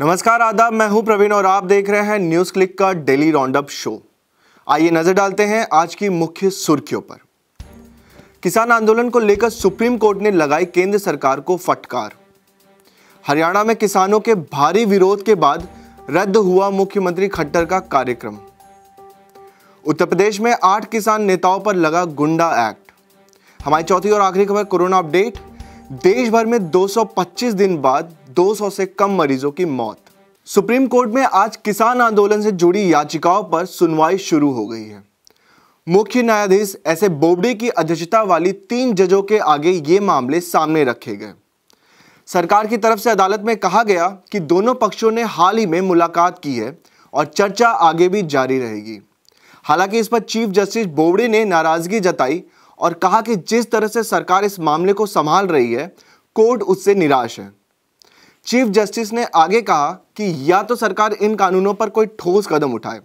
नमस्कार आदाब मैं हूं प्रवीण और आप देख रहे हैं न्यूज क्लिक का डेली राउंडअप शो आइए नजर डालते हैं आज की मुख्य सुर्खियों पर किसान आंदोलन को लेकर सुप्रीम कोर्ट ने लगाई केंद्र सरकार को फटकार हरियाणा में किसानों के भारी विरोध के बाद रद्द हुआ मुख्यमंत्री खट्टर का कार्यक्रम उत्तर प्रदेश में आठ किसान नेताओं पर लगा गुंडा एक्ट हमारी चौथी और आखिरी खबर कोरोना अपडेट देश भर में 225 दिन बाद 200 से कम मरीजों की मौत सुप्रीम कोर्ट में आज किसान आंदोलन से जुड़ी याचिकाओं पर सुनवाई शुरू हो गई है मुख्य न्यायाधीश एस ए बोबडे की अध्यक्षता वाली तीन जजों के आगे ये मामले सामने रखे गए सरकार की तरफ से अदालत में कहा गया कि दोनों पक्षों ने हाल ही में मुलाकात की है और चर्चा आगे भी जारी रहेगी हालांकि इस पर चीफ जस्टिस बोबडे ने नाराजगी जताई और कहा कि जिस तरह से सरकार इस मामले को संभाल रही है कोर्ट उससे निराश है चीफ जस्टिस ने आगे कहा कि या तो सरकार इन कानूनों पर कोई ठोस कदम उठाए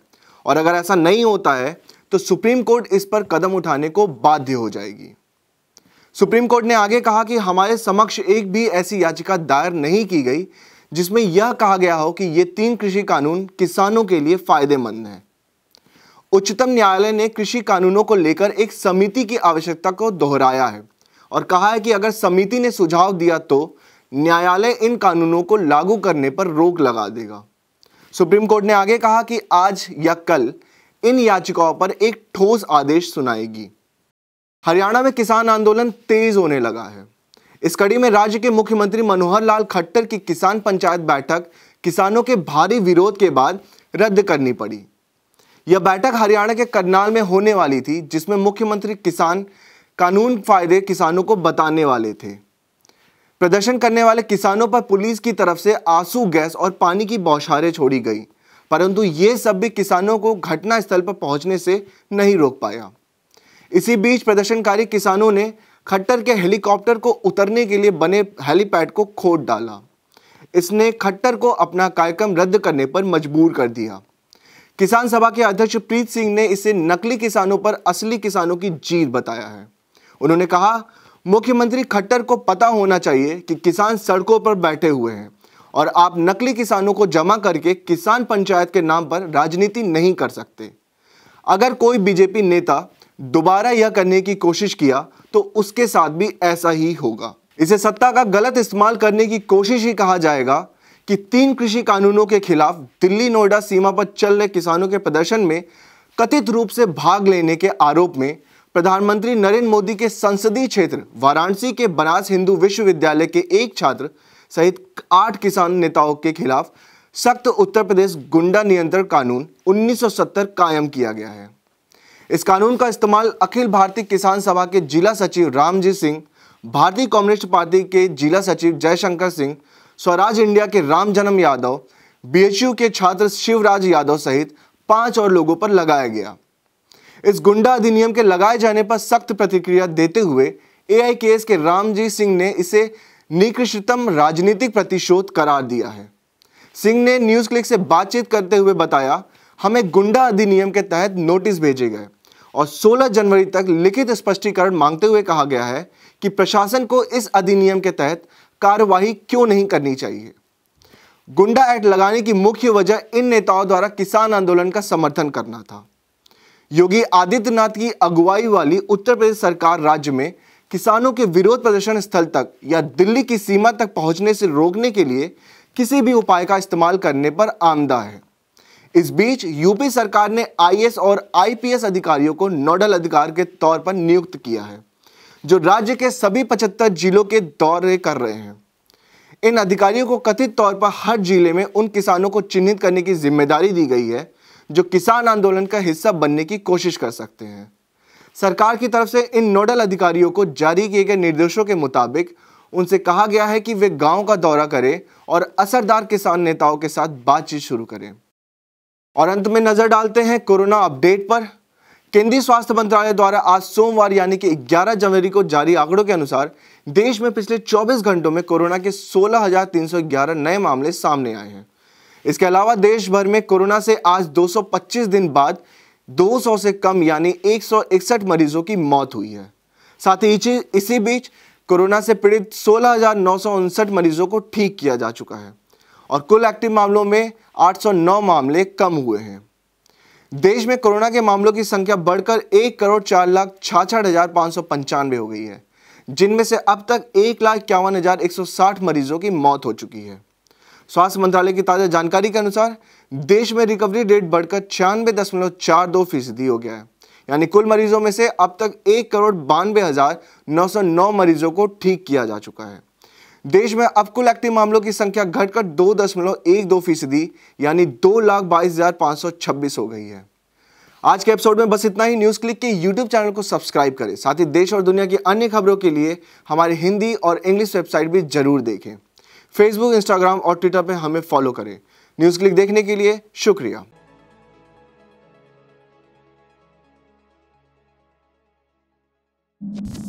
और अगर ऐसा नहीं होता है तो सुप्रीम कोर्ट इस पर कदम उठाने को बाध्य हो जाएगी सुप्रीम कोर्ट ने आगे कहा कि हमारे समक्ष एक भी ऐसी याचिका दायर नहीं की गई जिसमें यह कहा गया हो कि ये तीन कृषि कानून किसानों के लिए फायदेमंद हैं उच्चतम न्यायालय ने कृषि कानूनों को लेकर एक समिति की आवश्यकता को दोहराया है और कहा है कि अगर समिति ने सुझाव दिया तो न्यायालय इन कानूनों को लागू करने पर रोक लगा देगा सुप्रीम कोर्ट ने आगे कहा कि आज या कल इन याचिकाओं पर एक ठोस आदेश सुनाएगी हरियाणा में किसान आंदोलन तेज होने लगा है इस कड़ी में राज्य के मुख्यमंत्री मनोहर लाल खट्टर की किसान पंचायत बैठक किसानों के भारी विरोध के बाद रद्द करनी पड़ी यह बैठक हरियाणा के करनाल में होने वाली थी जिसमें मुख्यमंत्री किसान कानून फायदे किसानों को बताने वाले थे प्रदर्शन करने वाले किसानों पर पुलिस की तरफ से आंसू गैस और पानी की बौछारें छोड़ी गई परंतु ये सब भी किसानों को घटनास्थल पर पहुंचने से नहीं रोक पाया इसी बीच प्रदर्शनकारी किसानों ने खट्टर के हेलीकॉप्टर को उतरने के लिए बने हेलीपैड को खोद डाला इसने खट्टर को अपना कार्यक्रम रद्द करने पर मजबूर कर दिया किसान सभा के अध्यक्ष प्रीत सिंह ने इसे नकली किसानों पर असली किसानों की जीत बताया है उन्होंने कहा मुख्यमंत्री खट्टर को पता होना चाहिए कि किसान सड़कों पर बैठे हुए हैं और आप नकली किसानों को जमा करके किसान पंचायत के नाम पर राजनीति नहीं कर सकते अगर कोई बीजेपी नेता दोबारा यह करने की कोशिश किया तो उसके साथ भी ऐसा ही होगा इसे सत्ता का गलत इस्तेमाल करने की कोशिश ही कहा जाएगा कि तीन कृषि कानूनों के खिलाफ दिल्ली नोएडा सीमा पर चल रहे किसानों के प्रदर्शन में कथित रूप से भाग लेने के आरोप में प्रधानमंत्री नरेंद्र मोदी के संसदीय क्षेत्र वाराणसी के बनास हिंदू विश्वविद्यालय के एक छात्र सहित आठ किसान नेताओं के खिलाफ सख्त उत्तर प्रदेश गुंडा नियंत्रण कानून 1970 कायम किया गया है इस कानून का इस्तेमाल अखिल भारतीय किसान सभा के जिला सचिव रामजी सिंह भारतीय कम्युनिस्ट पार्टी के जिला सचिव जयशंकर सिंह स्वराज इंडिया के राम जन्म यादव बीएचयू के छात्र शिवराज यादव सहित पांच और लोगों पर लगाया गया इस गुंडा अधिनियम के लगाए जाने पर सख्त प्रतिक्रिया देते हुए ए के रामजी सिंह ने इसे निकृष्टतम राजनीतिक प्रतिशोध करार दिया है सिंह ने न्यूज क्लिक से बातचीत करते हुए बताया हमें गुंडा अधिनियम के तहत नोटिस भेजे गए और 16 जनवरी तक लिखित स्पष्टीकरण मांगते हुए कहा गया है कि प्रशासन को इस अधिनियम के तहत कार्यवाही क्यों नहीं करनी चाहिए गुंडा एक्ट लगाने की मुख्य वजह इन नेताओं द्वारा किसान आंदोलन का समर्थन करना था योगी आदित्यनाथ की अगुवाई वाली उत्तर प्रदेश सरकार राज्य में किसानों के विरोध प्रदर्शन स्थल तक या दिल्ली की सीमा तक पहुंचने से रोकने के लिए किसी भी उपाय का इस्तेमाल करने पर आमदा है इस बीच यूपी सरकार ने आईएएस और आईपीएस अधिकारियों को नोडल अधिकार के तौर पर नियुक्त किया है जो राज्य के सभी 75 जिलों के दौरे कर रहे हैं इन अधिकारियों को कथित तौर पर हर जिले में उन किसानों को चिन्हित करने की जिम्मेदारी दी गई है जो किसान आंदोलन का हिस्सा बनने की कोशिश कर सकते हैं सरकार की तरफ से इन नोडल अधिकारियों को जारी किए गए निर्देशों के मुताबिक उनसे कहा गया है कि वे गांव का दौरा करें और असरदार किसान नेताओं के साथ बातचीत शुरू करें और अंत में नजर डालते हैं कोरोना अपडेट पर केंद्रीय स्वास्थ्य मंत्रालय द्वारा आज सोमवार यानी कि 11 जनवरी को जारी आंकड़ों के अनुसार देश में पिछले 24 घंटों में कोरोना के 16,311 नए मामले सामने आए हैं इसके अलावा देश भर में कोरोना से आज 225 दिन बाद 200 से कम यानी एक मरीजों की मौत हुई है साथ ही इसी बीच कोरोना से पीड़ित सोलह मरीजों को ठीक किया जा चुका है और कुल एक्टिव मामलों में 809 मामले कम हुए हैं देश में कोरोना के मामलों की संख्या बढ़कर एक करोड़ चार लाख छाछठ हजार पाँच सौ पंचानवे हो गई है जिनमें से अब तक एक लाख इक्यावन हजार एक सौ साठ मरीजों की मौत हो चुकी है स्वास्थ्य मंत्रालय की ताज़ा जानकारी के अनुसार देश में रिकवरी रेट बढ़कर छियानवे दशमलव चार दो फीसदी हो गया है यानी कुल मरीजों में से अब तक एक करोड़ बानवे हज़ार नौ सौ नौ मरीजों को ठीक किया जा चुका है देश में अब कुल एक्टिव मामलों की संख्या घटकर दो दशमलव एक दो फीसदी यानी दो लाख बाईस हज़ार पाँच सौ छब्बीस हो गई है आज के एपिसोड में बस इतना ही न्यूज़ क्लिक के यूट्यूब चैनल को सब्सक्राइब करें साथ ही देश और दुनिया की अन्य खबरों के लिए हमारे हिंदी और इंग्लिश वेबसाइट भी जरूर देखें फेसबुक इंस्टाग्राम और ट्विटर पर हमें फॉलो करें न्यूज़ क्लिक देखने के लिए शुक्रिया you